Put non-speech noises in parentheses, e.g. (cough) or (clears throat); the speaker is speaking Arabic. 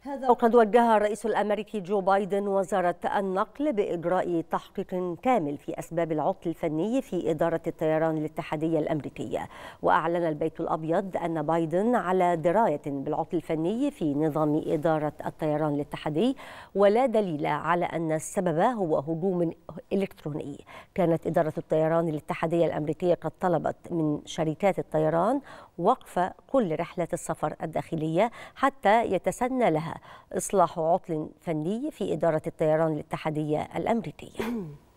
هذا وقد وجه الرئيس الامريكي جو بايدن وزاره النقل باجراء تحقيق كامل في اسباب العطل الفني في اداره الطيران الاتحاديه الامريكيه، واعلن البيت الابيض ان بايدن على درايه بالعطل الفني في نظام اداره الطيران الاتحادي، ولا دليل على ان السبب هو هجوم الإلكتروني كانت إدارة الطيران الاتحادية الأمريكية قد طلبت من شركات الطيران وقف كل رحلة السفر الداخلية حتى يتسنى لها إصلاح عطل فني في إدارة الطيران الاتحادية الأمريكية (clears throat)